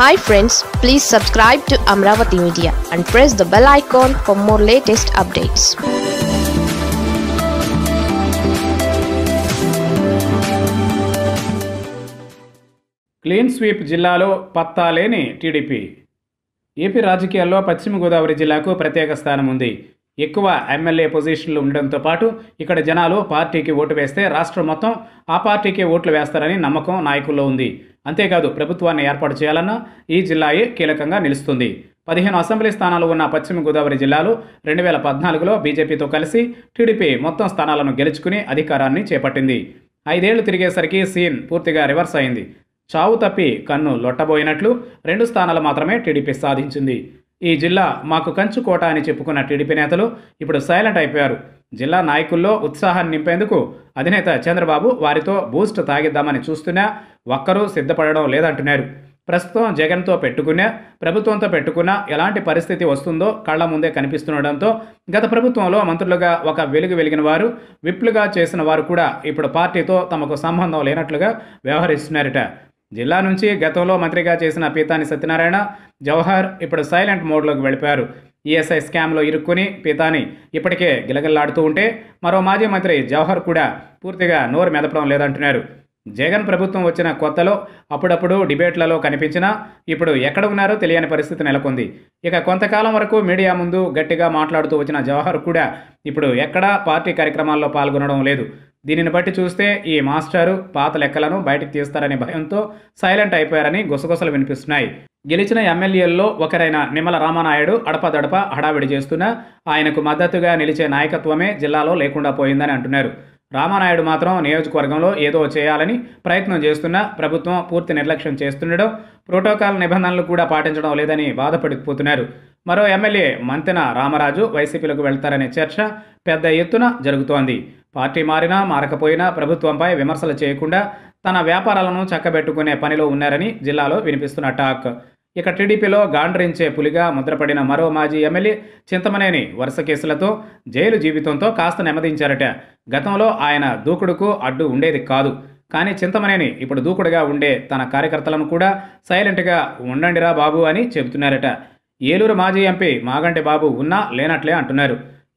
hi friends please subscribe to Amaravati media and press the bell icon for more latest updates clean sweep జిల్లాలో పత్తాలేని TDP AP రాజకీయాల్లో పశ్చిమ గోదావరి జిల్లాకు ప్రత్యేక స్థానం ఉంది ఎక్కువ ఎమ్మెల్యే పొజిషన్లు ఉండడంతో పాటు ఇక్కడ జనాలు పార్టీకి ఓటు వేస్తే రాష్ట్రం మొత్తం ఆ పార్టీకే ఓట్లు వేస్తారని నమ్మకం నాయకుల్లో ఉంది అంతేకాదు ప్రభుత్వాన్ని ఏర్పాటు చేయాలన్నా ఈ జిల్లాయే కీలకంగా నిలుస్తుంది పదిహేను అసెంబ్లీ స్థానాలు ఉన్న పశ్చిమ గోదావరి జిల్లాలో రెండు వేల పద్నాలుగులో బీజేపీతో కలిసి టీడీపీ మొత్తం స్థానాలను గెలుచుకుని అధికారాన్ని చేపట్టింది ఐదేళ్లు తిరిగేసరికి సీన్ పూర్తిగా రివర్స్ అయింది చావు తప్పి కన్ను లొట్టబోయినట్లు రెండు స్థానాలు మాత్రమే టీడీపీ సాధించింది ఈ జిల్లా మాకు కంచుకోట అని చెప్పుకున్న టీడీపీ నేతలు ఇప్పుడు సైలెంట్ అయిపోయారు జిల్లా నాయకుల్లో ఉత్సాహాన్ని నింపేందుకు అధినేత చంద్రబాబు వారితో బూస్ట్ తాగిద్దామని చూస్తున్నా ఒక్కరూ సిద్ధపడడం లేదంటున్నారు ప్రస్తుతం జగన్తో పెట్టుకున్నా ప్రభుత్వంతో పెట్టుకున్నా ఎలాంటి పరిస్థితి వస్తుందో కళ్ళ ముందే కనిపిస్తుండడంతో గత ప్రభుత్వంలో మంత్రులుగా ఒక వెలుగు వెలిగిన వారు విప్లుగా చేసిన వారు కూడా ఇప్పుడు పార్టీతో తమకు సంబంధం లేనట్లుగా వ్యవహరిస్తున్నారట జిల్లా నుంచి గతంలో మంత్రిగా చేసిన పీతాని సత్యనారాయణ జవహర్ ఇప్పుడు సైలెంట్ మోడ్లోకి వెళ్ళిపోయారు ఈఎస్ఐ స్కామ్లో ఇరుక్కుని పీతాని ఇప్పటికే గిలగిల్లాడుతూ ఉంటే మరో మాజీ మంత్రి జవహర్ కూడా పూర్తిగా నోరు మెదపడం లేదంటున్నారు జగన్ ప్రభుత్వం వచ్చిన కొత్తలో అప్పుడప్పుడు డిబేట్లలో కనిపించినా ఇప్పుడు ఎక్కడ ఉన్నారో తెలియని పరిస్థితి నెలకొంది ఇక కొంతకాలం వరకు మీడియా ముందు గట్టిగా మాట్లాడుతూ వచ్చిన జవహర్ కూడా ఇప్పుడు ఎక్కడా పార్టీ కార్యక్రమాల్లో పాల్గొనడం లేదు దీనిని బట్టి చూస్తే ఈ మాస్టారు పాత లెక్కలను బయటకు తీస్తారనే భయంతో సైలెంట్ అయిపోయారని గుసగుసలు వినిపిస్తున్నాయి గెలిచిన ఎమ్మెల్యేల్లో ఒకరైన నిమ్మల రామానాయుడు అడపదడప హడావిడి చేస్తున్న ఆయనకు మద్దతుగా నిలిచే నాయకత్వమే జిల్లాలో లేకుండా పోయిందని అంటున్నారు రామానాయుడు మాత్రం నియోజకవర్గంలో ఏదో చేయాలని ప్రయత్నం చేస్తున్నా ప్రభుత్వం పూర్తి నిర్లక్ష్యం చేస్తుండడం ప్రోటోకాల్ నిబంధనలు కూడా పాటించడం లేదని బాధపడిపోతున్నారు మరో ఎమ్మెల్యే మంతెన రామరాజు వైసీపీలకు వెళ్తారనే చర్చ పెద్ద ఎత్తున జరుగుతోంది పార్టీ మారినా మారకపోయినా ప్రభుత్వంపై విమర్శలు చేయకుండా తన వ్యాపారాలను చక్కబెట్టుకునే పనిలో ఉన్నారని జిల్లాలో వినిపిస్తున్న టాక్ ఇక టీడీపీలో గాండ్రించే పులిగా ముద్రపడిన మరో మాజీ ఎమ్మెల్యే చింతమనేని వరుస కేసులతో జైలు జీవితంతో కాస్త నెమ్మదించారట గతంలో ఆయన దూకుడుకు అడ్డు ఉండేది కాదు కానీ చింతమనేని ఇప్పుడు దూకుడుగా ఉండే తన కార్యకర్తలను కూడా సైలెంట్గా ఉండండిరా బాబు అని చెబుతున్నారట ఏలూరు మాజీ ఎంపీ మాగంటి బాబు ఉన్నా లేనట్లే అంటున్నారు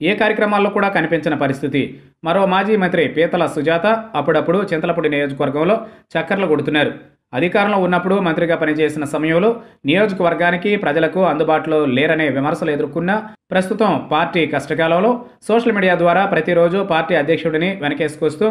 ఏ కార్యక్రమాల్లో కూడా కనిపించిన పరిస్థితి మరో మాజీ మంత్రి పీతల సుజాత అప్పుడప్పుడు చింతలపూడి నియోజకవర్గంలో చక్కర్లు కొడుతున్నారు అధికారంలో ఉన్నప్పుడు మంత్రిగా పనిచేసిన సమయంలో నియోజకవర్గానికి ప్రజలకు అందుబాటులో లేరనే విమర్శలు ఎదుర్కొన్న ప్రస్తుతం పార్టీ కష్టకాలంలో సోషల్ మీడియా ద్వారా ప్రతిరోజు పార్టీ అధ్యక్షుడిని వెనకేసుకొస్తూ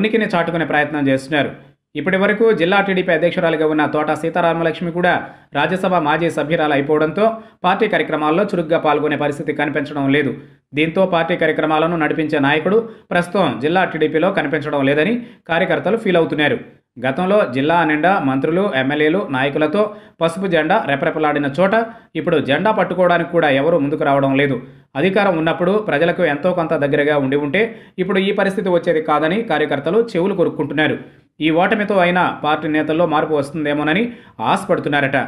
ఉనికిని చాటుకునే ప్రయత్నం చేస్తున్నారు ఇప్పటి వరకు జిల్లా టీడీపీ అధ్యక్షురాలిగా ఉన్న తోట సీతారామలక్ష్మి కూడా రాజ్యసభ మాజీ సభ్యురాలు అయిపోవడంతో పార్టీ కార్యక్రమాల్లో చురుగ్గా పాల్గొనే పరిస్థితి కనిపించడం లేదు దీంతో పార్టీ కార్యక్రమాలను నడిపించే నాయకుడు ప్రస్తుతం జిల్లా టీడీపీలో కనిపించడం లేదని కార్యకర్తలు ఫీల్ అవుతున్నారు గతంలో జిల్లా నిండా మంత్రులు ఎమ్మెల్యేలు నాయకులతో పసుపు జెండా రెపరెపలాడిన చోట ఇప్పుడు జెండా పట్టుకోవడానికి కూడా ఎవరూ ముందుకు రావడం లేదు అధికారం ఉన్నప్పుడు ప్రజలకు ఎంతో కొంత దగ్గరగా ఉండి ఉంటే ఇప్పుడు ఈ పరిస్థితి వచ్చేది కాదని కార్యకర్తలు చెవులు కొరుక్కుంటున్నారు ఈ ఓటమితో అయినా పార్టీ నేతల్లో మార్పు వస్తుందేమోనని ఆశపడుతున్నారట